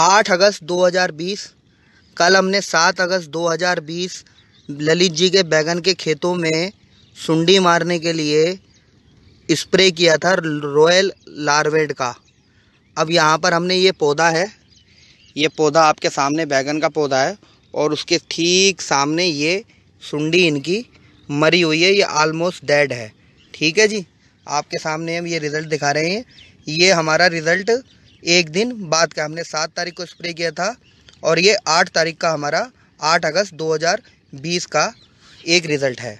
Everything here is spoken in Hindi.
आठ अगस्त 2020 कल हमने सात अगस्त 2020 ललित जी के बैगन के खेतों में सुंडी मारने के लिए स्प्रे किया था रॉयल लार्वेड का अब यहाँ पर हमने ये पौधा है ये पौधा आपके सामने बैगन का पौधा है और उसके ठीक सामने ये सुंडी इनकी मरी हुई है ये आलमोस्ट डेड है ठीक है जी आपके सामने हम ये रिज़ल्ट दिखा रहे हैं ये हमारा रिज़ल्ट एक दिन बाद का हमने सात तारीख को स्प्रे किया था और ये आठ तारीख का हमारा आठ अगस्त दो का एक रिज़ल्ट है